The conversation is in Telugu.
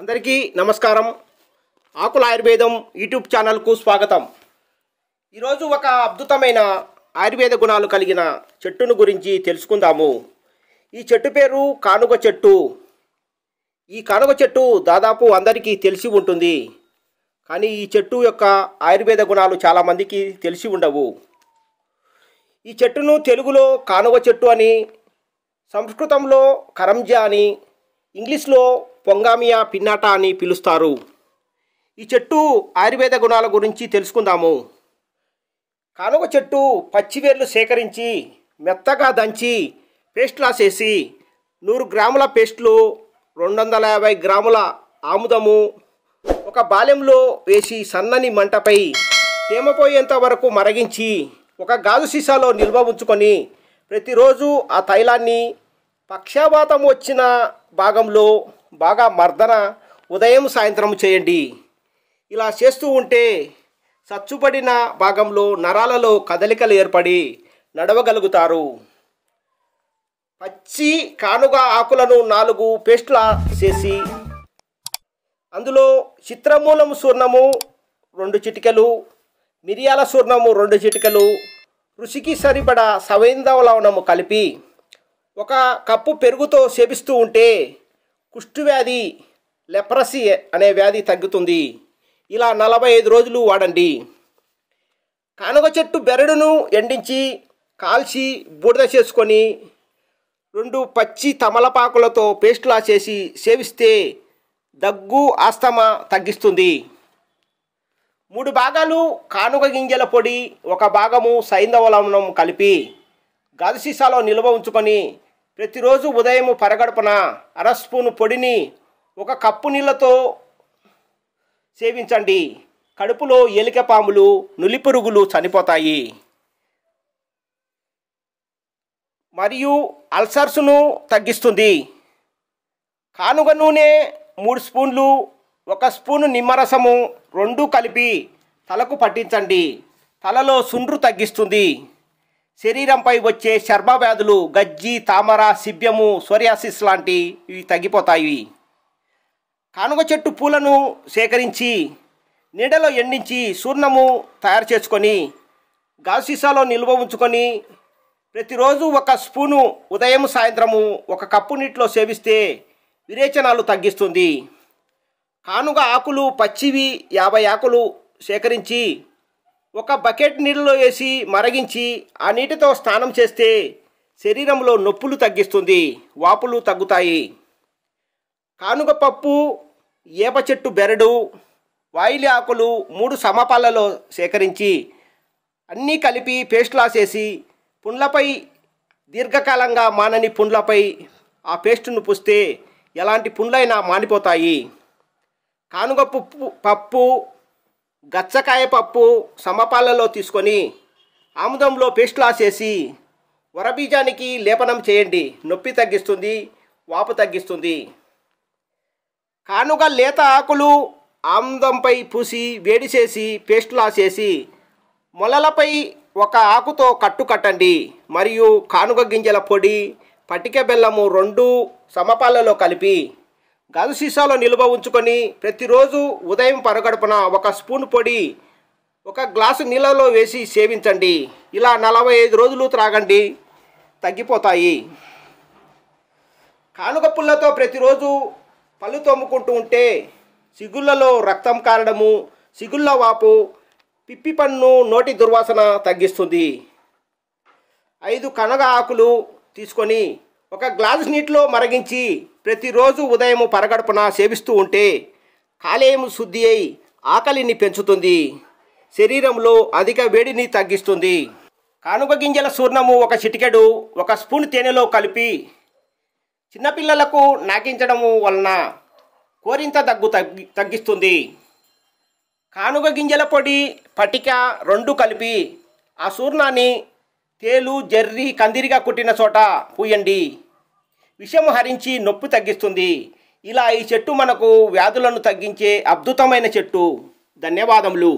అందరికీ నమస్కారం ఆకుల ఆయుర్వేదం యూట్యూబ్ ఛానల్కు స్వాగతం ఈరోజు ఒక అద్భుతమైన ఆయుర్వేద గుణాలు కలిగిన చెట్టును గురించి తెలుసుకుందాము ఈ చెట్టు పేరు కానుగ చెట్టు ఈ కానుగ చెట్టు దాదాపు అందరికీ తెలిసి ఉంటుంది కానీ ఈ చెట్టు యొక్క ఆయుర్వేద గుణాలు చాలామందికి తెలిసి ఉండవు ఈ చెట్టును తెలుగులో కానుగ చెట్టు అని సంస్కృతంలో కరంజా అని ఇంగ్లీష్లో పొంగామియా పిన్నాట అని పిలుస్తారు ఈ చెట్టు ఆయుర్వేద గుణాల గురించి తెలుసుకుందాము కానుక చెట్టు పచ్చివేర్లు సేకరించి మెత్తగా దంచి పేస్ట్లా చేసి నూరు గ్రాముల పేస్ట్లు రెండు వందల యాభై గ్రాముల ఆముదము ఒక బాల్యంలో వేసి సన్నని మంటపై తేమపోయేంత వరకు మరగించి ఒక గాజు సీసాలో నిల్వ ఉంచుకొని ప్రతిరోజు ఆ తైలాన్ని పక్షాపాతం వచ్చిన భాగంలో బాగా మర్దన ఉదయం సాయంత్రం చేయండి ఇలా చేస్తూ ఉంటే సచ్చుబడిన భాగంలో నరాలలో కదలికలు ఏర్పడి నడవగలుగుతారు పచ్చి కానుగ ఆకులను నాలుగు పేస్ట్ల చేసి అందులో చిత్రమూలం సూర్ణము రెండు చిటికలు మిరియాల సూర్ణము రెండు చిటికలు రుచికి సరిపడా సవేందవలవనము కలిపి ఒక కప్పు పెరుగుతో సేపిస్తూ ఉంటే కుష్ఠువ్యాధి లెప్రసీ అనే వ్యాధి తగ్గుతుంది ఇలా నలభై ఐదు రోజులు వాడండి కానుగ చెట్టు బెరడును ఎండించి కాల్చి బూడిద చేసుకొని రెండు పచ్చి తమలపాకులతో పేస్టులా చేసి సేవిస్తే దగ్గు ఆస్తమా తగ్గిస్తుంది మూడు భాగాలు కానుక గింజల పొడి ఒక భాగము సైంధవలవనం కలిపి గాజు సీసాలో నిల్వ ఉంచుకొని ప్రతిరోజు ఉదయం పరగడపన అర స్పూను పొడిని ఒక కప్పు నీళ్ళతో సేవించండి కడుపులో ఎలిక పాములు నులిపురుగులు చనిపోతాయి మరియు అల్సర్స్ను తగ్గిస్తుంది కానుగ నూనె మూడు స్పూన్లు ఒక స్పూను నిమ్మరసము రెండు కలిపి తలకు పట్టించండి తలలో సుండ్రు తగ్గిస్తుంది శరీరంపై వచ్చే చర్మవ్యాధులు వ్యాధులు గజ్జి తామర సిబ్యము సోరియాసిస్ లాంటివి తగ్గిపోతాయి కానుగ చెట్టు పూలను సేకరించి నీడలో ఎండించి సూర్ణము తయారు చేసుకొని గాజు సీసాలో నిల్వ ఉంచుకొని ప్రతిరోజు ఒక స్పూను ఉదయం సాయంత్రము ఒక కప్పు నీటిలో సేవిస్తే విరేచనాలు తగ్గిస్తుంది కానుగ ఆకులు పచ్చివి యాభై ఆకులు సేకరించి ఒక బకెట్ నీళ్ళలో వేసి మరగించి ఆ నీటితో స్నానం చేస్తే శరీరంలో నొప్పులు తగ్గిస్తుంది వాపులు తగ్గుతాయి కానుగ పప్పు ఏప చెట్టు బెరడు వాయిలి ఆకులు మూడు సమపాలలో సేకరించి అన్నీ కలిపి పేస్ట్లా చేసి పుండ్లపై దీర్ఘకాలంగా మానని పుండ్లపై ఆ పేస్టును పూస్తే ఎలాంటి పుండ్లైనా మానిపోతాయి కానుగ పప్పు పప్పు గచ్చకాయ పప్పు సమపాలలో తీసుకొని ఆముదంలో పేస్ట్ లాసేసి వరబీజానికి లేపనం చేయండి నొప్పి తగ్గిస్తుంది వాపు తగ్గిస్తుంది కానుక లేత ఆకులు ఆముదంపై పూసి వేడి చేసి పేస్ట్ లాసేసి మొలలపై ఒక ఆకుతో కట్టు కట్టండి మరియు కానుక గింజల పొడి పటిక బెల్లము రెండు సమపాలలో కలిపి గాజు సీసాలో నిల్వ ఉంచుకొని ప్రతిరోజు ఉదయం పరగడుపున ఒక స్పూన్ పొడి ఒక గ్లాసు నీళ్ళలో వేసి సేవించండి ఇలా నలభై ఐదు రోజులు త్రాగండి తగ్గిపోతాయి కానుక పుల్లతో ప్రతిరోజు పళ్ళు తోముకుంటూ ఉంటే సిగుళ్ళలో రక్తం కారడము సిగుళ్ళ వాపు పిప్పి పన్ను నోటి దుర్వాసన తగ్గిస్తుంది ఐదు కనగ ఆకులు తీసుకొని ఒక గ్లాసు నీటిలో మరగించి ప్రతిరోజు ఉదయం పరగడుపున సేవిస్తూ ఉంటే కాలేయం శుద్ధి అయి ఆకలిని పెంచుతుంది శరీరంలో అధిక వేడిని తగ్గిస్తుంది కానుక గింజల సూర్ణము ఒక చిటికెడు ఒక స్పూన్ తేనెలో కలిపి చిన్నపిల్లలకు నాకించడము వలన కోరింత దగ్గు తగ్గి తగ్గిస్తుంది కానుక గింజల పొడి పటిక రెండు కలిపి ఆ సూర్ణాన్ని తేలు జర్రి కందిరిగా కుట్టిన చోట పూయండి విషము హరించి నొప్పి తగ్గిస్తుంది ఇలా ఈ చెట్టు మనకు వ్యాధులను తగ్గించే అద్భుతమైన చెట్టు ధన్యవాదములు